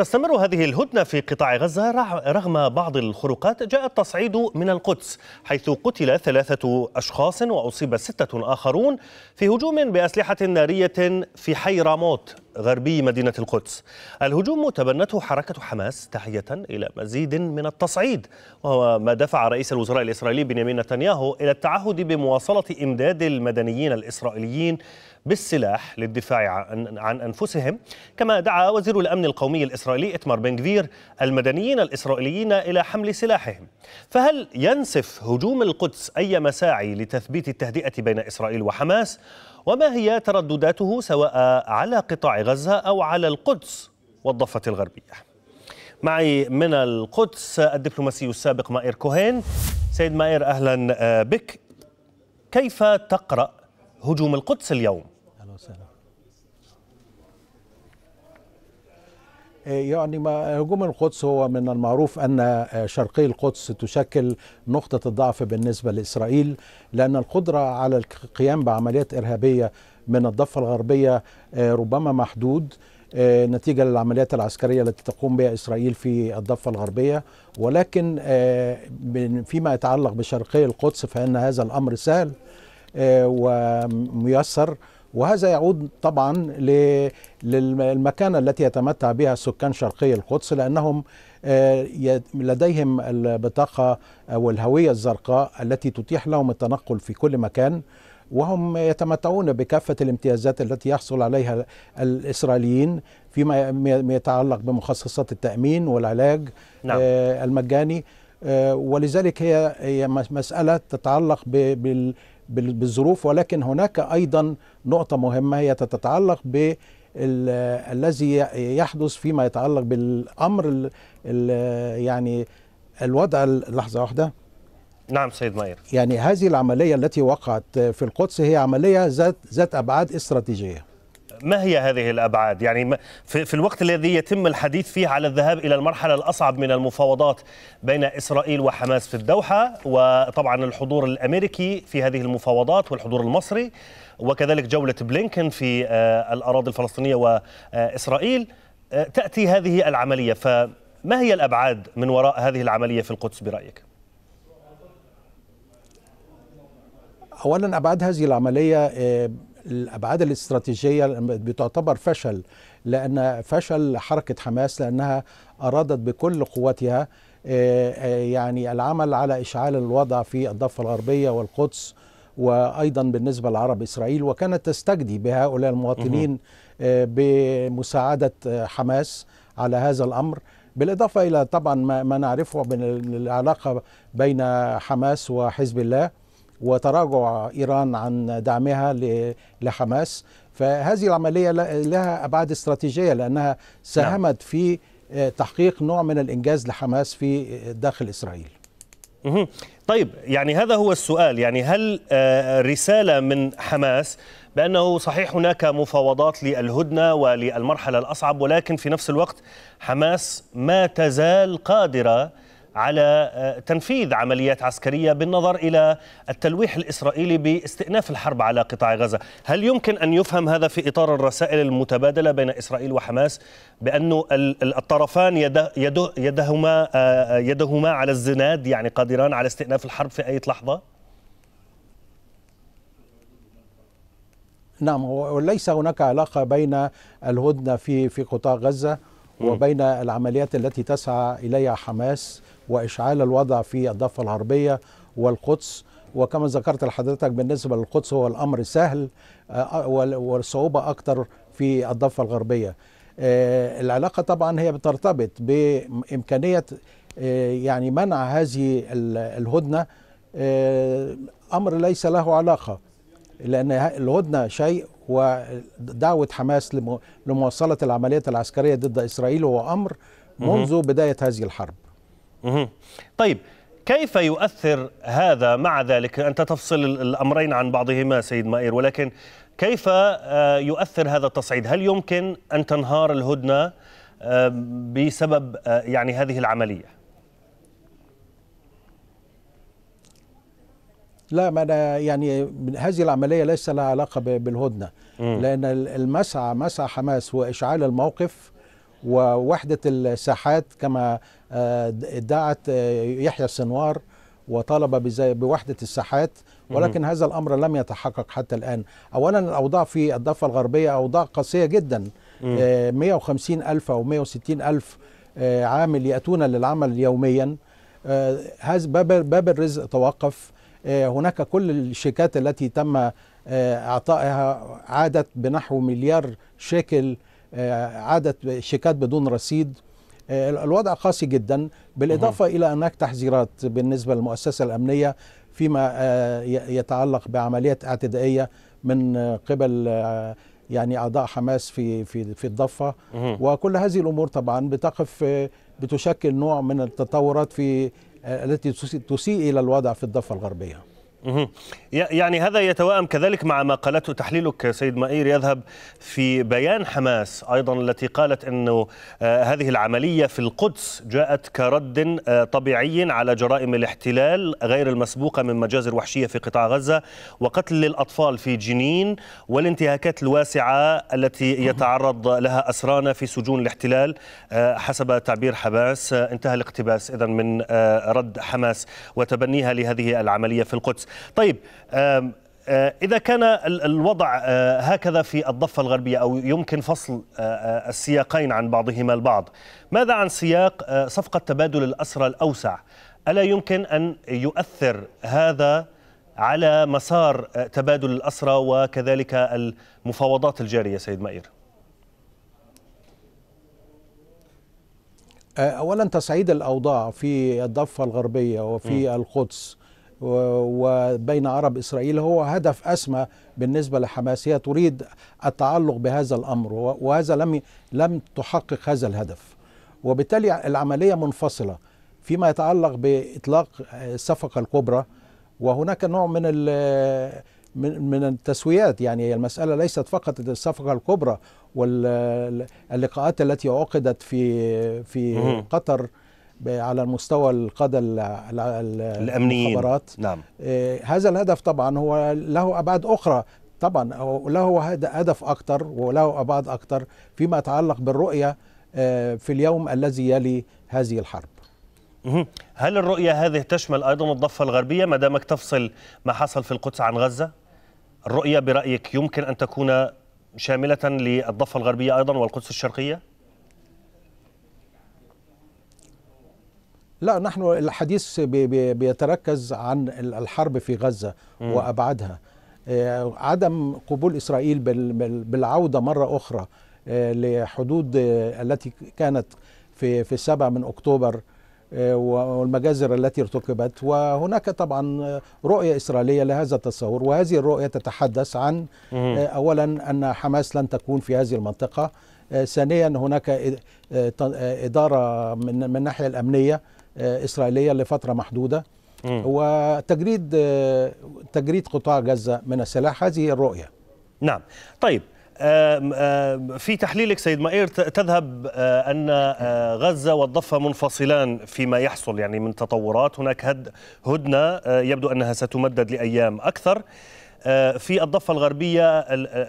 تستمر هذه الهدنة في قطاع غزة رغم بعض الخروقات جاء التصعيد من القدس حيث قتل ثلاثة أشخاص وأصيب ستة آخرون في هجوم بأسلحة نارية في حي راموت غربي مدينة القدس الهجوم تبنته حركة حماس تحية إلى مزيد من التصعيد وهو ما دفع رئيس الوزراء الإسرائيلي بنيامين نتنياهو إلى التعهد بمواصلة إمداد المدنيين الإسرائيليين بالسلاح للدفاع عن أنفسهم كما دعا وزير الأمن القومي الإسرائيلي إتمار بنغفير المدنيين الإسرائيليين إلى حمل سلاحهم فهل ينسف هجوم القدس أي مساعي لتثبيت التهدئة بين إسرائيل وحماس وما هي تردداته سواء على قطاع غزة أو على القدس والضفة الغربية معي من القدس الدبلوماسي السابق مائر كوهين سيد مائر أهلا آه، بك كيف تقرأ هجوم القدس اليوم؟ أهلا وسهلا آه، يعني ما هجوم القدس هو من المعروف أن آه، شرقي القدس تشكل نقطة الضعف بالنسبة لإسرائيل لأن القدرة على القيام بعمليات إرهابية من الضفة الغربية آه، ربما محدود نتيجة للعمليات العسكرية التي تقوم بها إسرائيل في الضفة الغربية ولكن فيما يتعلق بشرقي القدس فإن هذا الأمر سهل وميسر وهذا يعود طبعا للمكانة التي يتمتع بها سكان شرقي القدس لأنهم آه، لديهم البطاقة أو الهوية الزرقاء التي تتيح لهم التنقل في كل مكان وهم يتمتعون بكافة الامتيازات التي يحصل عليها الإسرائيليين فيما يتعلق بمخصصات التأمين والعلاج نعم. آه، المجاني آه، ولذلك هي مسألة تتعلق بالظروف ولكن هناك ايضا نقطه مهمه هي تتعلق ب الذي يحدث فيما يتعلق بالامر الـ الـ يعني الوضع لحظه واحده نعم سيد ماير يعني هذه العمليه التي وقعت في القدس هي عمليه ذات ذات ابعاد استراتيجيه ما هي هذه الأبعاد يعني في الوقت الذي يتم الحديث فيه على الذهاب إلى المرحلة الأصعب من المفاوضات بين إسرائيل وحماس في الدوحة وطبعا الحضور الأمريكي في هذه المفاوضات والحضور المصري وكذلك جولة بلينكن في آه، الأراضي الفلسطينية وإسرائيل آه، تأتي هذه العملية فما هي الأبعاد من وراء هذه العملية في القدس برأيك؟ اولا ابعاد هذه العمليه آه، الابعاد الاستراتيجيه بتعتبر فشل لان فشل حركه حماس لانها ارادت بكل قوتها آه، آه، يعني العمل على اشعال الوضع في الضفه الغربيه والقدس وايضا بالنسبه لعرب اسرائيل وكانت تستجدي بهؤلاء المواطنين آه، بمساعده حماس على هذا الامر بالاضافه الى طبعا ما نعرفه من العلاقه بين حماس وحزب الله وتراجع إيران عن دعمها لحماس فهذه العملية لها أبعاد استراتيجية لأنها نعم. ساهمت في آه، تحقيق نوع من الإنجاز لحماس في آه، داخل إسرائيل طيب يعني هذا هو السؤال يعني هل آه، رسالة من حماس بأنه صحيح هناك مفاوضات للهدنة وللمرحلة الأصعب ولكن في نفس الوقت حماس ما تزال قادرة على آه، تنفيذ عمليات عسكرية بالنظر إلى التلويح الإسرائيلي باستئناف الحرب على قطاع غزة هل يمكن أن يفهم هذا في إطار الرسائل المتبادلة بين إسرائيل وحماس بأن الطرفان يده يدهما, آه، آه، يدهما على الزناد يعني قادران على استئناف الحرب في أي لحظة؟ نعم وليس هناك علاقة بين الهدنة في في قطاع غزة وبين العمليات التي تسعى إليها حماس وإشعال الوضع في الضفة الغربية والقدس وكما ذكرت لحضرتك بالنسبة للقدس هو الأمر سهل آه، والصعوبة أكثر في الضفة الغربية آه، العلاقة طبعا هي بترتبط بإمكانية آه، يعني منع هذه الهدنة أمر ليس له علاقة لأن الهدنة شيء ودعوة حماس لمواصلة العمليات العسكرية ضد إسرائيل هو أمر منذ بداية هذه الحرب طيب كيف يؤثر هذا مع ذلك أنت تفصل الأمرين عن بعضهما سيد مائير ولكن كيف آه، يؤثر هذا التصعيد هل يمكن أن تنهار الهدنة آه، بسبب آه، يعني هذه العملية لا ما أنا يعني هذه العملية ليس لها علاقة بالهدنة م. لأن المسعى مسعى حماس هو إشعال الموقف ووحدة الساحات كما ادعت آه، آه، يحيى السنوار وطالب بوحدة الساحات ولكن هذا الأمر لم يتحقق حتى الآن أولا الأوضاع في الضفة الغربية أوضاع قاسية جدا آه 150 ألف أو 160 ألف آه، عامل يأتون للعمل يوميا هذا باب, باب الرزق توقف آه، هناك كل الشيكات التي تم آه، اعطائها عادت بنحو مليار شيكل آه، عادت شيكات بدون رصيد الوضع قاسي جدا بالإضافة إلى هناك تحذيرات بالنسبة للمؤسسة الأمنية فيما يتعلق بعمليات اعتدائية من قبل يعني أعضاء حماس في في في الضفة وكل هذه الأمور طبعا بتقف بتشكل نوع من التطورات في التي تسيء الى الوضع في الضفه الغربيه يعني هذا يتوائم كذلك مع ما قالته تحليلك سيد مائير يذهب في بيان حماس أيضا التي قالت أنه آه، هذه العملية في القدس جاءت كرد آه، طبيعي على جرائم الاحتلال غير المسبوقة من مجازر وحشية في قطاع غزة وقتل الأطفال في جنين والانتهاكات الواسعة التي يتعرض لها أسرانا في سجون الاحتلال آه، حسب تعبير حماس انتهى الاقتباس إذا من رد حماس وتبنيها لهذه العملية في القدس طيب آه، إذا كان الوضع آه، هكذا في الضفة الغربية أو يمكن فصل آه، السياقين عن بعضهما البعض ماذا عن سياق صفقة تبادل الأسرى الأوسع ألا يمكن أن يؤثر هذا على مسار تبادل الأسرى وكذلك المفاوضات الجارية سيد مائير أولا تصعيد الأوضاع في الضفة الغربية وفي م. القدس وبين عرب إسرائيل هو هدف أسمى بالنسبة لحماس هي تريد التعلق بهذا الأمر وهذا لم لم تحقق هذا الهدف وبالتالي العملية منفصلة فيما يتعلق بإطلاق الصفقة الكبرى وهناك نوع من من التسويات يعني المسألة ليست فقط الصفقة الكبرى واللقاءات التي عقدت في في قطر على المستوى القادة الأمنيين الخبرات نعم. آه، هذا الهدف طبعا هو له أبعاد أخرى طبعا له هدف أكثر وله أبعاد أكثر فيما يتعلق بالرؤية آه، في اليوم الذي يلي هذه الحرب هل الرؤية هذه تشمل أيضا الضفة الغربية ما دامك تفصل ما حصل في القدس عن غزة الرؤية برأيك يمكن أن تكون شاملة للضفة الغربية أيضا والقدس الشرقية؟ لا نحن الحديث بيتركز عن الحرب في غزة م. وأبعادها آه، عدم قبول إسرائيل بالعودة مرة أخرى آه، لحدود آه، التي كانت في في 7 من أكتوبر والمجازر التي ارتكبت وهناك طبعا رؤية إسرائيلية لهذا التصور وهذه الرؤية تتحدث عن أولا أن حماس لن تكون في هذه المنطقة ثانيا هناك إدارة من الناحية الأمنية آه، إسرائيلية لفترة محدودة وتجريد آه، تجريد قطاع غزه من السلاح هذه الرؤية نعم طيب في تحليلك سيد مائير تذهب آه، أن غزة والضفة منفصلان فيما يحصل يعني من تطورات هناك هدنة يبدو أنها ستمدد لأيام أكثر في الضفة الغربية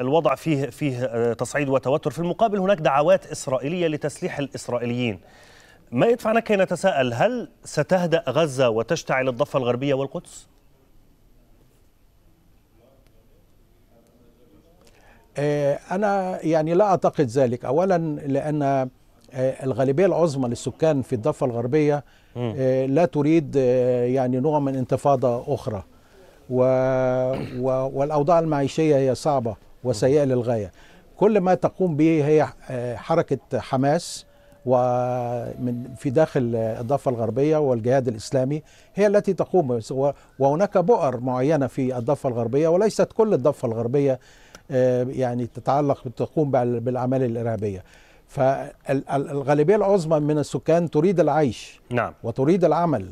الوضع فيه فيه تصعيد وتوتر في المقابل هناك دعوات إسرائيلية لتسليح الإسرائيليين ما يدفعنا كي نتساءل هل ستهدأ غزة وتشتعل الضفة الغربية والقدس؟ آه، أنا يعني لا أعتقد ذلك أولا لأن آه، الغالبية العظمى للسكان في الضفة الغربية آه، لا تريد يعني نوع من انتفاضة أخرى و... و... والأوضاع المعيشية هي صعبة وسيئة للغاية كل ما تقوم به هي حركة حماس ومن في داخل الضفة الغربية والجهاد الإسلامي هي التي تقوم وهناك بؤر معينة في الضفة الغربية وليست كل الضفة الغربية آه، يعني تتعلق تقوم بالأعمال الإرهابية فالغالبية العظمى من السكان تريد العيش نعم. وتريد العمل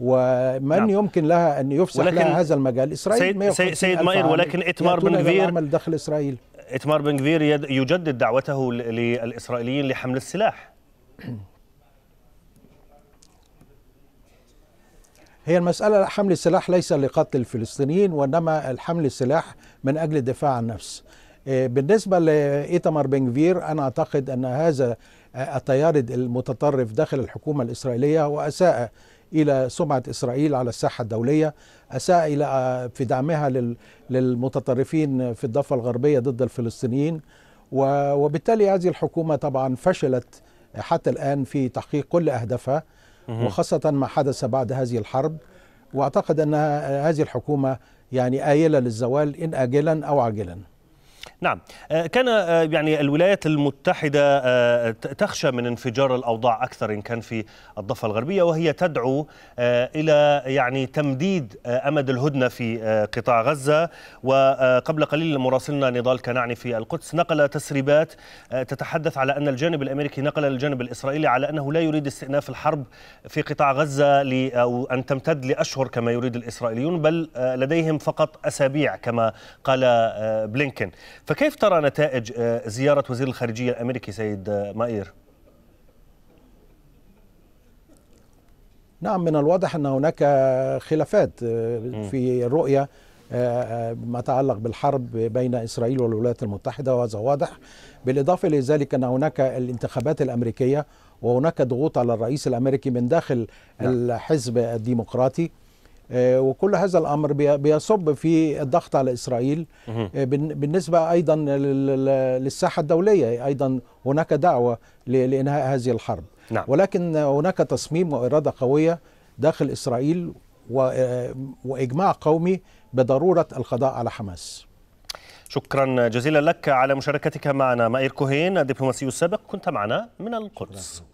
ومن نعم. يمكن لها ان يفسح لها هذا المجال اسرائيل سيد, سيد, سيد ماير ولكن اتمار بن غفير داخل اسرائيل اتمار بن غفير يجدد دعوته للاسرائيليين لحمل السلاح هي المسألة حمل السلاح ليس لقتل الفلسطينيين وإنما الحمل السلاح من أجل الدفاع عن النفس آه، بالنسبة لإيتمر بنجفير أنا أعتقد أن هذا آه، التيار المتطرف داخل الحكومة الإسرائيلية وأساء إلى سمعة إسرائيل على الساحة الدولية أساء إلى آه، في دعمها للمتطرفين في الضفة الغربية ضد الفلسطينيين وبالتالي هذه الحكومة طبعا فشلت حتى الآن في تحقيق كل أهدافها وخاصة ما حدث بعد هذه الحرب وأعتقد أن هذه الحكومة يعني آيلة للزوال إن آجلا أو عاجلا نعم آه، كان آه، يعني الولايات المتحدة آه، تخشى من انفجار الأوضاع أكثر إن كان في الضفة الغربية وهي تدعو إلى يعني تمديد أمد الهدنة في قطاع غزة وقبل قليل مراسلنا نضال كنعني في القدس نقل تسريبات تتحدث على أن الجانب الأمريكي نقل للجانب الإسرائيلي على أنه لا يريد استئناف الحرب في قطاع غزة أو أن تمتد لأشهر كما يريد الإسرائيليون بل لديهم فقط أسابيع كما قال بلينكن فكيف ترى نتائج آه، زيارة وزير الخارجية الأمريكي سيد آه، مائير؟ نعم من الواضح أن هناك خلافات آه، في الرؤية ما يتعلق بالحرب بين إسرائيل والولايات المتحدة وهذا واضح بالإضافة لذلك أن هناك الانتخابات الأمريكية وهناك ضغوط على الرئيس الامريكي من داخل نعم. الحزب الديمقراطي آه، وكل هذا الامر بيصب في الضغط على اسرائيل آه، بالنسبه ايضا للساحه الدوليه ايضا هناك دعوه لانهاء هذه الحرب نعم. ولكن هناك تصميم واراده قويه داخل اسرائيل آه، واجماع قومي بضروره القضاء على حماس شكرا جزيلا لك على مشاركتك معنا مائير كوهين الدبلوماسي السابق كنت معنا من القدس